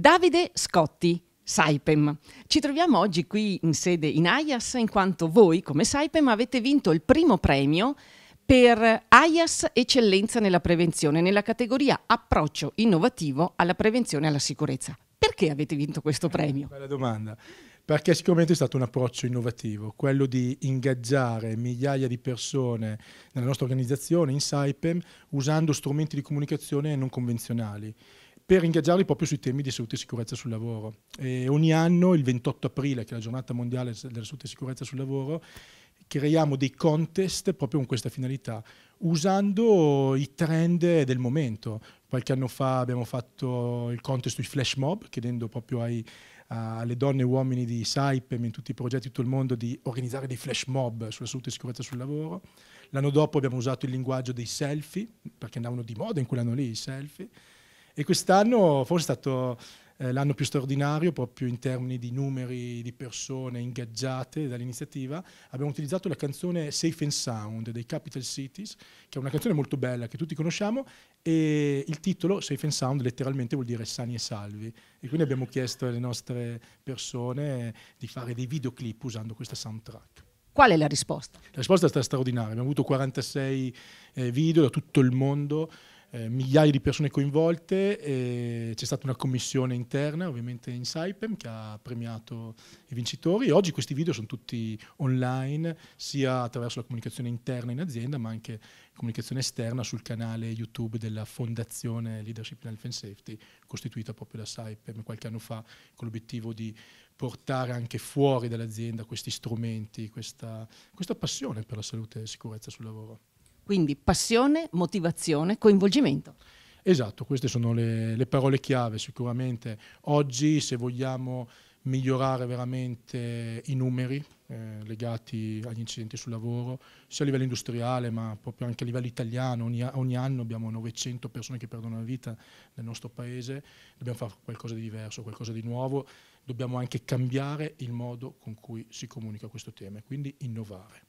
Davide Scotti. Saipem. Ci troviamo oggi qui in sede in AIAS in quanto voi come Saipem avete vinto il primo premio per AIAS Eccellenza nella prevenzione nella categoria Approccio innovativo alla prevenzione e alla sicurezza. Perché avete vinto questo eh, premio? Eh, bella domanda. Perché sicuramente è stato un approccio innovativo, quello di ingaggiare migliaia di persone nella nostra organizzazione, in Saipem, usando strumenti di comunicazione non convenzionali per ingaggiarli proprio sui temi di salute e sicurezza sul lavoro. E ogni anno, il 28 aprile, che è la giornata mondiale della salute e sicurezza sul lavoro, creiamo dei contest proprio con questa finalità, usando i trend del momento. Qualche anno fa abbiamo fatto il contest sui flash mob, chiedendo proprio ai, alle donne e uomini di SAIPEM in tutti i progetti di tutto il mondo di organizzare dei flash mob sulla salute e sicurezza sul lavoro. L'anno dopo abbiamo usato il linguaggio dei selfie, perché andavano di moda in quell'anno lì i selfie e quest'anno forse è stato eh, l'anno più straordinario proprio in termini di numeri di persone ingaggiate dall'iniziativa. Abbiamo utilizzato la canzone Safe and Sound dei Capital Cities, che è una canzone molto bella che tutti conosciamo e il titolo Safe and Sound letteralmente vuol dire sani e salvi e quindi abbiamo chiesto alle nostre persone di fare dei videoclip usando questa soundtrack. Qual è la risposta? La risposta è stata straordinaria, abbiamo avuto 46 eh, video da tutto il mondo, eh, migliaia di persone coinvolte, c'è stata una commissione interna ovviamente in Saipem che ha premiato i vincitori. Oggi questi video sono tutti online, sia attraverso la comunicazione interna in azienda ma anche comunicazione esterna sul canale YouTube della Fondazione Leadership in Health and Safety, costituita proprio da Saipem qualche anno fa con l'obiettivo di portare anche fuori dall'azienda questi strumenti, questa, questa passione per la salute e sicurezza sul lavoro. Quindi passione, motivazione, coinvolgimento. Esatto, queste sono le, le parole chiave sicuramente. Oggi se vogliamo migliorare veramente i numeri eh, legati agli incidenti sul lavoro, sia a livello industriale ma proprio anche a livello italiano. Ogni, ogni, anno abbiamo 900 persone che perdono la vita nel nostro paese, dobbiamo fare qualcosa di diverso, qualcosa di nuovo, dobbiamo anche cambiare il modo con cui si comunica questo tema e quindi innovare.